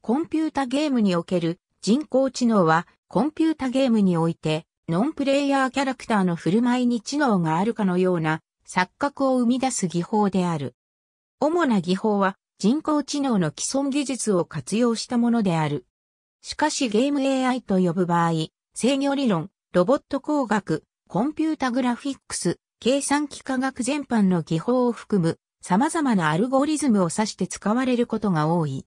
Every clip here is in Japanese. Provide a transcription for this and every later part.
コンピュータゲームにおける人工知能はコンピュータゲームにおいてノンプレイヤーキャラクターの振る舞いに知能があるかのような錯覚を生み出す技法である。主な技法は人工知能の既存技術を活用したものである。しかしゲーム AI と呼ぶ場合、制御理論、ロボット工学、コンピュータグラフィックス、計算機科学全般の技法を含む様々なアルゴリズムを指して使われることが多い。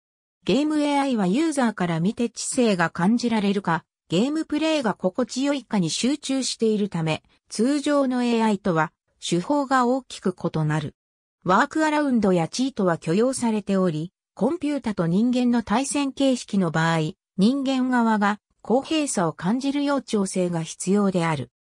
ゲーム AI はユーザーから見て知性が感じられるか、ゲームプレイが心地よいかに集中しているため、通常の AI とは手法が大きく異なる。ワークアラウンドやチートは許容されており、コンピュータと人間の対戦形式の場合、人間側が公平さを感じるよう調整が必要である。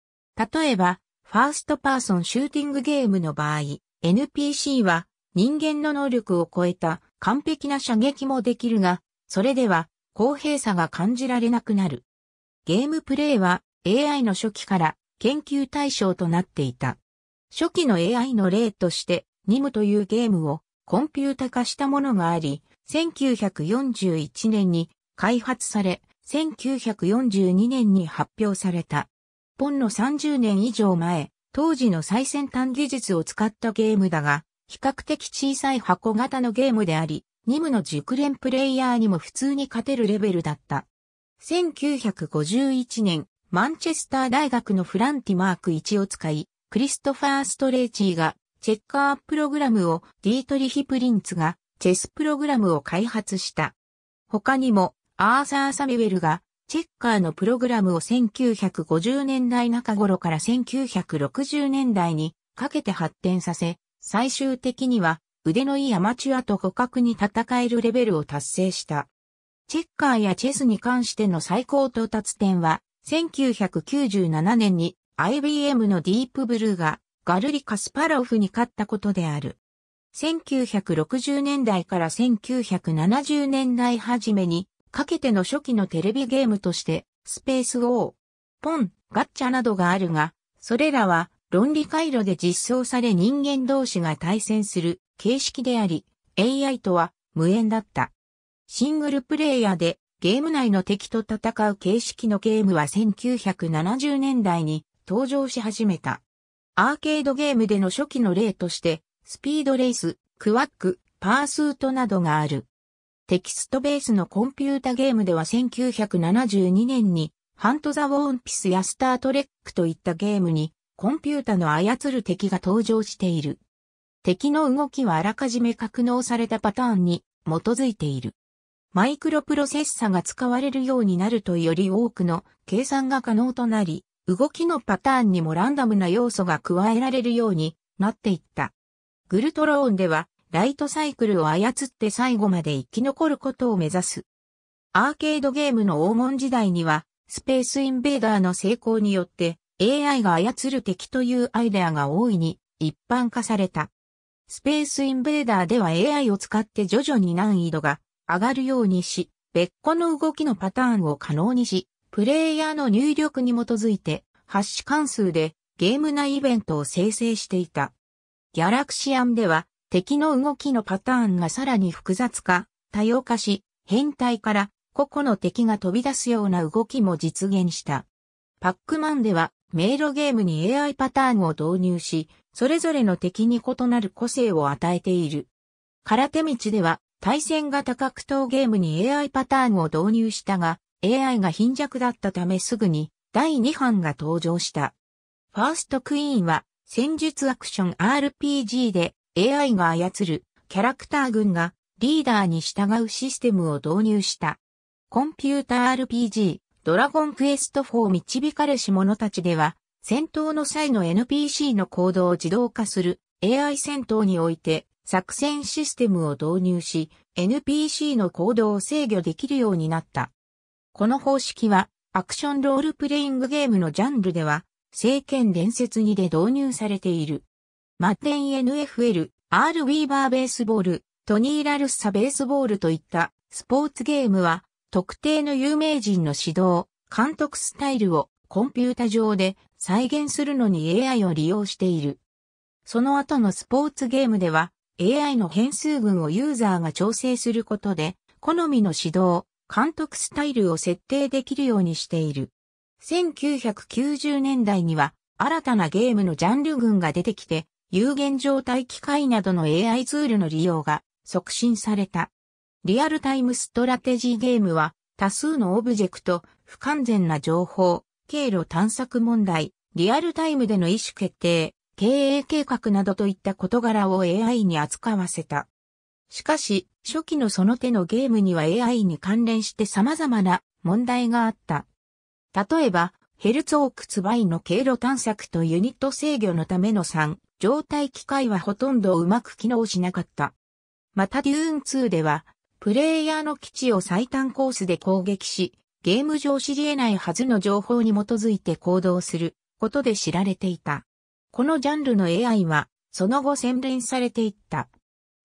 例えば、ファーストパーソンシューティングゲームの場合、NPC は人間の能力を超えた完璧な射撃もできるが、それでは公平さが感じられなくなる。ゲームプレイは AI の初期から研究対象となっていた。初期の AI の例として、ニムというゲームをコンピュータ化したものがあり、1941年に開発され、1942年に発表された。ポンの30年以上前、当時の最先端技術を使ったゲームだが、比較的小さい箱型のゲームであり、ニムの熟練プレイヤーにも普通に勝てるレベルだった。1951年、マンチェスター大学のフランティマーク1を使い、クリストファー・ストレーチーがチェッカープログラムをディートリヒ・プリンツがチェスプログラムを開発した。他にもアーサー・サミュエルがチェッカーのプログラムを1950年代中頃から1960年代にかけて発展させ、最終的には腕のいいアマチュアと互角に戦えるレベルを達成した。チェッカーやチェスに関しての最高到達点は、1997年に IBM のディープブルーがガルリ・カスパロフに勝ったことである。1960年代から1970年代初めにかけての初期のテレビゲームとしてスペース O、ポン、ガッチャなどがあるが、それらは論理回路で実装され人間同士が対戦する形式であり、AI とは無縁だった。シングルプレイヤーでゲーム内の敵と戦う形式のゲームは1970年代に登場し始めた。アーケードゲームでの初期の例として、スピードレース、クワック、パースートなどがある。テキストベースのコンピュータゲームでは1972年に、ハント・ザ・ウォーンピスやスター・トレックといったゲームにコンピュータの操る敵が登場している。敵の動きはあらかじめ格納されたパターンに基づいている。マイクロプロセッサが使われるようになるとより多くの計算が可能となり、動きのパターンにもランダムな要素が加えられるようになっていった。グルトローンでは、ライトサイクルを操って最後まで生き残ることを目指す。アーケードゲームの黄金時代には、スペースインベーダーの成功によって、AI が操る敵というアイデアが大いに一般化された。スペースインベーダーでは AI を使って徐々に難易度が上がるようにし、別個の動きのパターンを可能にし、プレイヤーの入力に基づいて、ハッシュ関数でゲーム内イベントを生成していた。ギャラクシアンでは敵の動きのパターンがさらに複雑化、多様化し、変態から個々の敵が飛び出すような動きも実現した。パックマンでは迷路ゲームに AI パターンを導入し、それぞれの敵に異なる個性を与えている。空手道では、対戦型格闘ゲームに AI パターンを導入したが、AI が貧弱だったためすぐに第2版が登場した。ファーストクイーンは戦術アクション RPG で AI が操るキャラクター群がリーダーに従うシステムを導入した。コンピュータ RPG ドラゴンクエスト4導かれし者たちでは、戦闘の際の NPC の行動を自動化する AI 戦闘において作戦システムを導入し、NPC の行動を制御できるようになった。この方式は、アクションロールプレイングゲームのジャンルでは、聖剣伝説2で導入されている。マッテン NFL、R ウィーバーベースボール、トニーラルッサベースボールといったスポーツゲームは、特定の有名人の指導、監督スタイルをコンピュータ上で再現するのに AI を利用している。その後のスポーツゲームでは AI の変数群をユーザーが調整することで好みの指導、監督スタイルを設定できるようにしている。1990年代には新たなゲームのジャンル群が出てきて有限状態機械などの AI ツールの利用が促進された。リアルタイムストラテジーゲームは、多数のオブジェクト、不完全な情報、経路探索問題、リアルタイムでの意思決定、経営計画などといった事柄を AI に扱わせた。しかし、初期のその手のゲームには AI に関連して様々な問題があった。例えば、ヘルツオークツバイの経路探索とユニット制御のための3、状態機械はほとんどうまく機能しなかった。またデューン2では、プレイヤーの基地を最短コースで攻撃し、ゲーム上知り得ないはずの情報に基づいて行動することで知られていた。このジャンルの AI は、その後洗練されていった。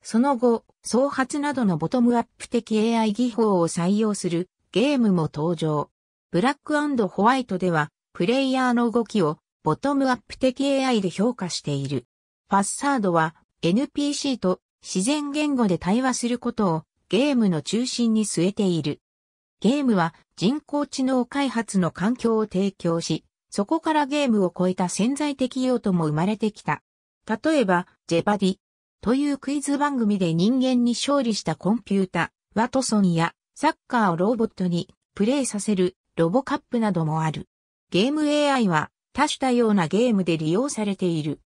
その後、創発などのボトムアップ的 AI 技法を採用するゲームも登場。ブラックホワイトでは、プレイヤーの動きをボトムアップ的 AI で評価している。ファッサードは NPC と自然言語で対話することをゲームの中心に据えている。ゲームは人工知能開発の環境を提供し、そこからゲームを超えた潜在的用途も生まれてきた。例えば、ジェバディというクイズ番組で人間に勝利したコンピュータ、ワトソンやサッカーをロボットにプレイさせるロボカップなどもある。ゲーム AI は多種多様なゲームで利用されている。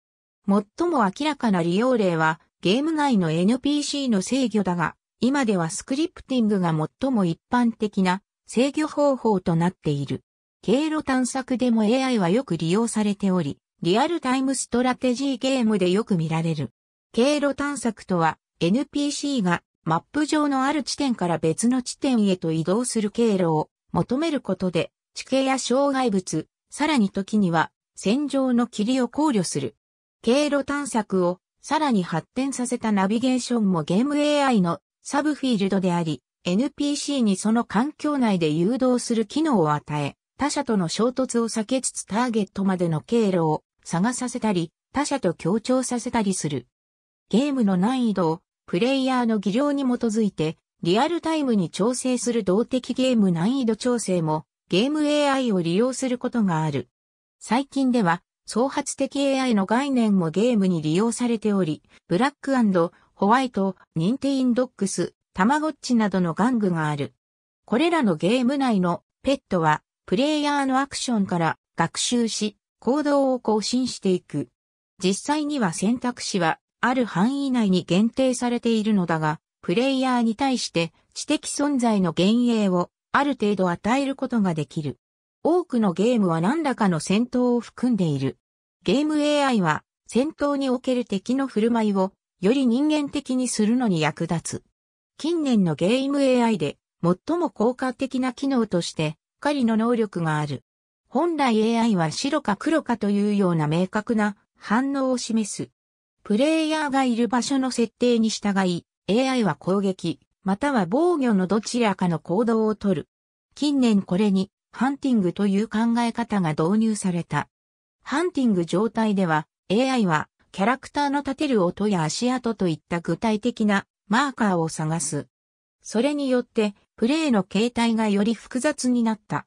最も明らかな利用例はゲーム内の NPC の制御だが、今ではスクリプティングが最も一般的な制御方法となっている。経路探索でも AI はよく利用されており、リアルタイムストラテジーゲームでよく見られる。経路探索とは NPC がマップ上のある地点から別の地点へと移動する経路を求めることで地形や障害物、さらに時には戦場の霧を考慮する。経路探索をさらに発展させたナビゲーションもゲーム AI のサブフィールドであり、NPC にその環境内で誘導する機能を与え、他者との衝突を避けつつターゲットまでの経路を探させたり、他者と協調させたりする。ゲームの難易度をプレイヤーの技量に基づいてリアルタイムに調整する動的ゲーム難易度調整もゲーム AI を利用することがある。最近では創発的 AI の概念もゲームに利用されており、ブラックホワイト、ニンテインドックス、たまごっちなどの玩具がある。これらのゲーム内のペットは、プレイヤーのアクションから学習し、行動を更新していく。実際には選択肢は、ある範囲内に限定されているのだが、プレイヤーに対して知的存在の幻影をある程度与えることができる。多くのゲームは何らかの戦闘を含んでいる。ゲーム AI は戦闘における敵の振る舞いをより人間的にするのに役立つ。近年のゲーム AI で最も効果的な機能として狩りの能力がある。本来 AI は白か黒かというような明確な反応を示す。プレイヤーがいる場所の設定に従い、AI は攻撃、または防御のどちらかの行動をとる。近年これに、ハンティングという考え方が導入された。ハンティング状態では、AI はキャラクターの立てる音や足跡といった具体的なマーカーを探す。それによって、プレイの形態がより複雑になった。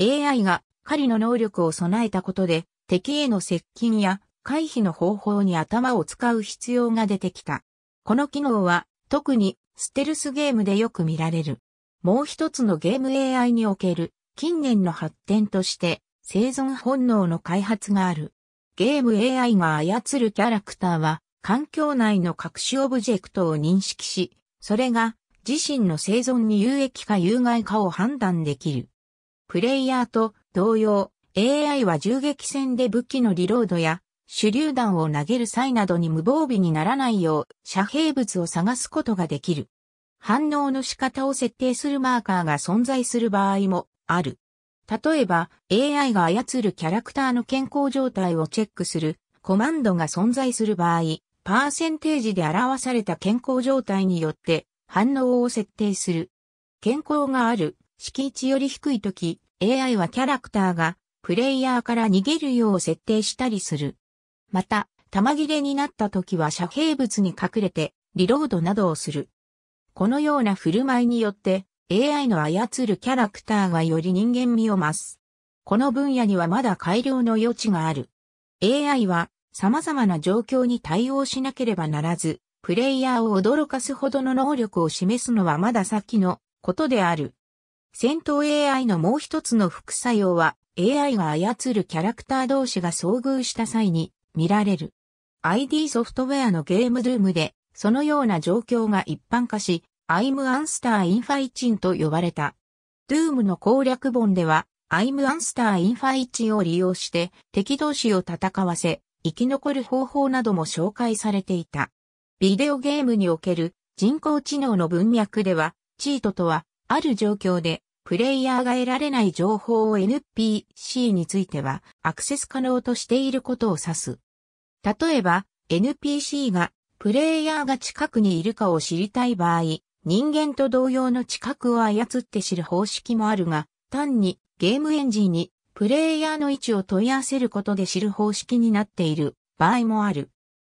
AI が狩りの能力を備えたことで、敵への接近や回避の方法に頭を使う必要が出てきた。この機能は、特にステルスゲームでよく見られる。もう一つのゲーム AI における近年の発展として生存本能の開発がある。ゲーム AI が操るキャラクターは、環境内の隠しオブジェクトを認識し、それが自身の生存に有益か有害かを判断できる。プレイヤーと同様、AI は銃撃戦で武器のリロードや手榴弾を投げる際などに無防備にならないよう遮蔽物を探すことができる。反応の仕方を設定するマーカーが存在する場合もある。例えば、AI が操るキャラクターの健康状態をチェックするコマンドが存在する場合、パーセンテージで表された健康状態によって反応を設定する。健康がある、敷地より低い時、AI はキャラクターがプレイヤーから逃げるよう設定したりする。また、玉切れになった時は遮蔽物に隠れてリロードなどをする。このような振る舞いによって AI の操るキャラクターがより人間味を増す。この分野にはまだ改良の余地がある。AI は様々な状況に対応しなければならず、プレイヤーを驚かすほどの能力を示すのはまだ先のことである。戦闘 AI のもう一つの副作用は AI が操るキャラクター同士が遭遇した際に見られる。ID ソフトウェアのゲームルームでそのような状況が一般化し、アイム・アンスター・インファイチンと呼ばれた。ドゥームの攻略本では、アイム・アンスター・インファイチンを利用して敵同士を戦わせ、生き残る方法なども紹介されていた。ビデオゲームにおける人工知能の文脈では、チートとは、ある状況で、プレイヤーが得られない情報を NPC については、アクセス可能としていることを指す。例えば、NPC が、プレイヤーが近くにいるかを知りたい場合、人間と同様の知覚を操って知る方式もあるが、単にゲームエンジンにプレイヤーの位置を問い合わせることで知る方式になっている場合もある。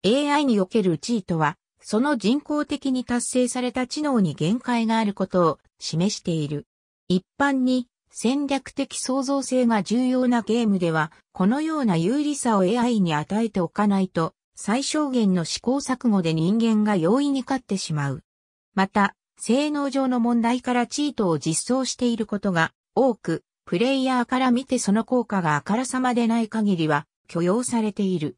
AI における地位とは、その人工的に達成された知能に限界があることを示している。一般に戦略的創造性が重要なゲームでは、このような有利さを AI に与えておかないと、最小限の試行錯誤で人間が容易に勝ってしまう。また、性能上の問題からチートを実装していることが多く、プレイヤーから見てその効果があからさまでない限りは許容されている。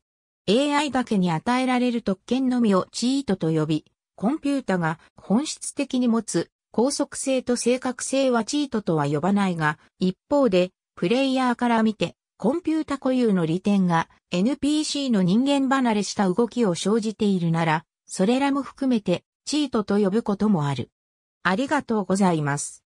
AI だけに与えられる特権のみをチートと呼び、コンピュータが本質的に持つ高速性と正確性はチートとは呼ばないが、一方で、プレイヤーから見て、コンピュータ固有の利点が NPC の人間離れした動きを生じているなら、それらも含めてチートと呼ぶこともある。ありがとうございます。